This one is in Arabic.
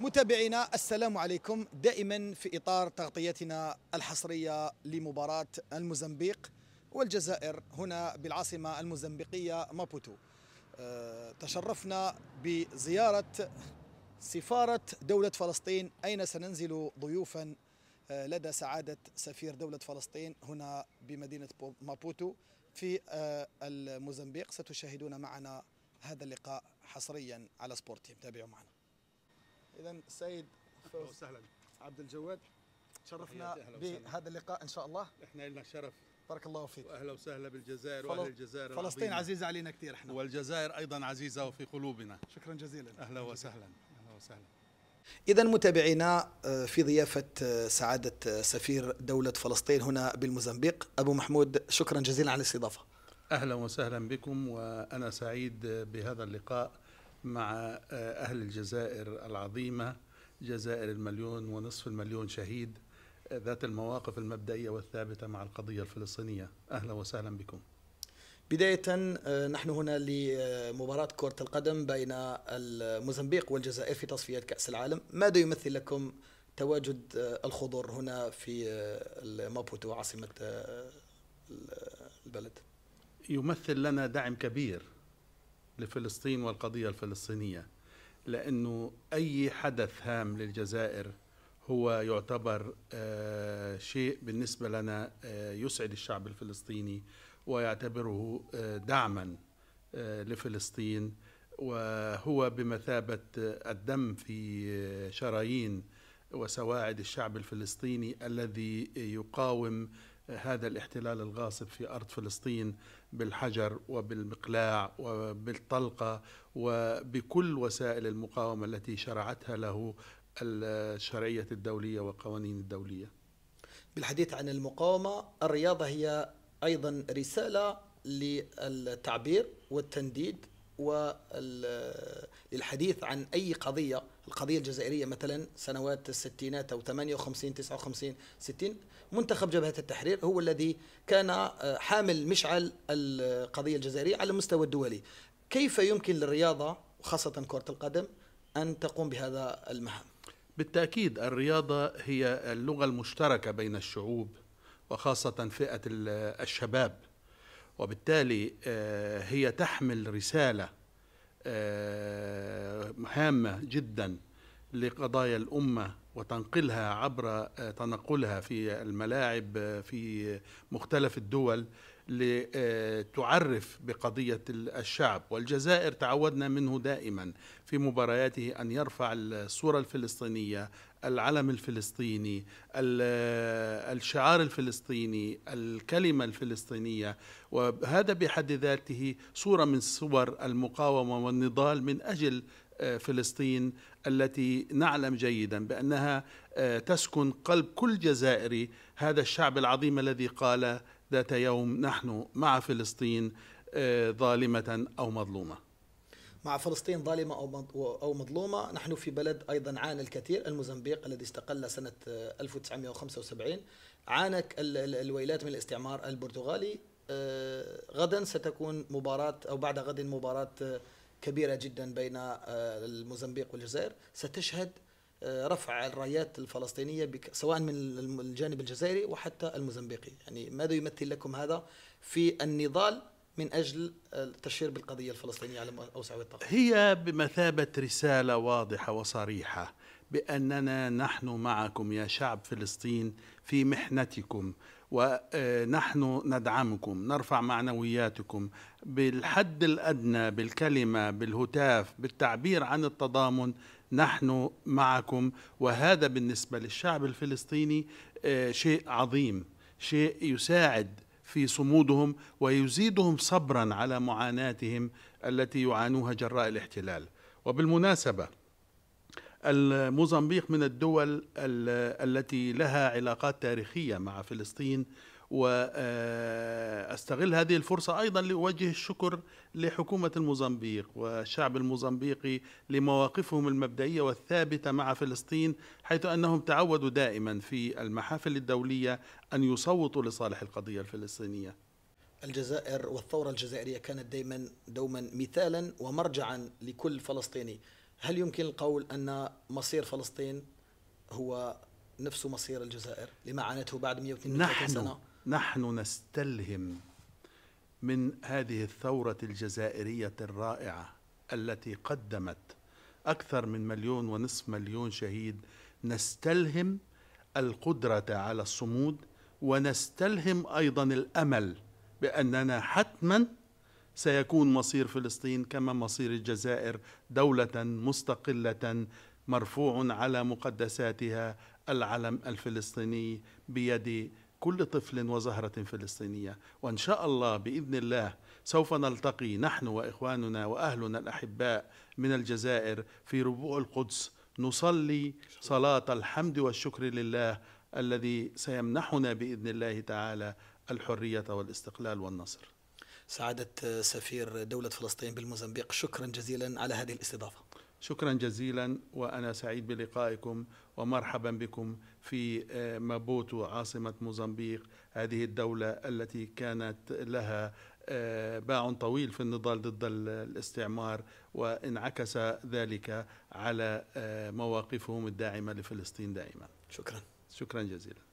متابعينا السلام عليكم دائما في اطار تغطيتنا الحصريه لمباراه الموزمبيق والجزائر هنا بالعاصمه الموزمبيقيه مابوتو آه، تشرفنا بزياره سفاره دوله فلسطين اين سننزل ضيوفا آه، لدى سعاده سفير دوله فلسطين هنا بمدينه مابوتو في آه، الموزمبيق ستشاهدون معنا هذا اللقاء حصريا على سبورتي تابعوا معنا اذا السيد اهلا وسهلا عبد الجواد تشرفنا بهذا اللقاء ان شاء الله احنا لنا شرف بارك الله فيك واهلا وسهلا بالجزائر واهل الجزائر فلسطين العظيمة. عزيزه علينا كثير احنا والجزائر ايضا عزيزه وفي قلوبنا شكرا جزيلا اهلا وسهلا اهلا وسهلا إذا متابعينا آه، في ضيافة آه، سعادة آه، سفير دولة فلسطين هنا بالموزمبيق أبو محمود شكرا جزيلا على الاستضافة أهلا وسهلا بكم وأنا سعيد بهذا اللقاء مع آه، أهل الجزائر العظيمة جزائر المليون ونصف المليون شهيد آه، ذات المواقف المبدئية والثابتة مع القضية الفلسطينية أهلا وسهلا بكم بداية آه، نحن هنا لمباراة كرة القدم بين الموزمبيق والجزائر في تصفيات كأس العالم ماذا يمثل لكم تواجد الخضر هنا في المابوتو عاصمة البلد يمثل لنا دعم كبير لفلسطين والقضية الفلسطينية لأنه أي حدث هام للجزائر هو يعتبر آه، شيء بالنسبة لنا آه، يسعد الشعب الفلسطيني ويعتبره آه، دعما لفلسطين وهو بمثابة الدم في شرايين وسواعد الشعب الفلسطيني الذي يقاوم هذا الاحتلال الغاصب في أرض فلسطين بالحجر وبالمقلاع وبالطلقة وبكل وسائل المقاومة التي شرعتها له الشرعية الدولية والقوانين الدولية بالحديث عن المقاومة الرياضة هي أيضا رسالة للتعبير والتنديد وللحديث عن أي قضية القضية الجزائرية مثلا سنوات الستينات أو 58 59 60 منتخب جبهة التحرير هو الذي كان آه، حامل مشعل القضية الجزائرية على المستوى الدولي كيف يمكن للرياضة وخاصة كرة القدم أن تقوم بهذا المهام بالتأكيد الرياضة هي اللغة المشتركة بين الشعوب وخاصة فئة الشباب وبالتالي آه، هي تحمل رسالة آه، هامة جدا لقضايا الامه وتنقلها عبر آه، تنقلها في الملاعب آه، في مختلف الدول لتعرف آه، بقضية الشعب والجزائر تعودنا منه دائما في مبارياته أن يرفع الصورة الفلسطينية العلم الفلسطيني الشعار الفلسطيني الكلمة الفلسطينية وهذا بحد ذاته صورة من صور المقاومة والنضال من أجل آه، فلسطين التي نعلم جيدا بانها آه، تسكن قلب كل جزائري هذا الشعب العظيم الذي قال ذات يوم نحن مع فلسطين آه، ظالمه او مظلومه مع فلسطين ظالمة أو مظلومة نحن في بلد أيضا عانى الكثير الموزمبيق الذي استقل سنة 1975 عانك الويلات من الاستعمار البرتغالي غدا ستكون مباراة أو بعد غد مباراة كبيرة جدا بين آه، الموزمبيق والجزائر ستشهد آه، رفع الرايات الفلسطينية سواء من الجانب الجزائري وحتى الموزمبيقي يعني ماذا يمثل لكم هذا في النضال من أجل آه، التشهير بالقضية الفلسطينية على أوسع الطاقة هي بمثابة رسالة واضحة وصريحة بأننا نحن معكم يا شعب فلسطين في محنتكم ونحن ندعمكم نرفع معنوياتكم بالحد الادنى بالكلمه بالهتاف بالتعبير عن التضامن نحن معكم وهذا بالنسبه للشعب الفلسطيني آه، شيء عظيم شيء يساعد في صمودهم ويزيدهم صبرا على معاناتهم التي يعانوها جراء الاحتلال وبالمناسبه الموزمبيق من الدول التي لها علاقات تاريخية مع فلسطين واستغل هذه الفرصه ايضا لاوجه الشكر لحكومه الموزمبيق والشعب الموزمبيقي لمواقفهم المبدئيه والثابته مع فلسطين حيث انهم تعودوا دائما في المحافل الدوليه ان يصوتوا لصالح القضيه الفلسطينيه. الجزائر والثوره الجزائريه كانت دائما دوما مثالا ومرجعا لكل فلسطيني. هل يمكن القول أن مصير فلسطين هو نفس مصير الجزائر لما عانته بعد 132 سنة نحن نستلهم من هذه الثورة الجزائرية الرائعة التي قدمت أكثر من مليون ونصف مليون شهيد نستلهم القدرة على الصمود ونستلهم أيضا الأمل بأننا حتما سيكون مصير فلسطين كما مصير الجزائر دولة مستقلة مرفوع على مقدساتها العلم الفلسطيني بيد كل طفل وزهرة فلسطينية وإن شاء الله بإذن الله سوف نلتقي نحن وإخواننا وأهلنا الأحباء من الجزائر في ربوع القدس نصلي صلاة الحمد والشكر لله الذي سيمنحنا بإذن الله تعالى الحرية والاستقلال والنصر سعادة سفير دولة فلسطين بالموزمبيق شكرا جزيلا على هذه الاستضافة شكرا جزيلا وأنا سعيد بلقائكم ومرحبا بكم في آه، مابوتو عاصمة موزمبيق هذه الدولة التي كانت لها آه، باع طويل في النضال ضد الاستعمار وانعكس ذلك على آه، مواقفهم الداعمة لفلسطين دائما شكرا شكرا جزيلا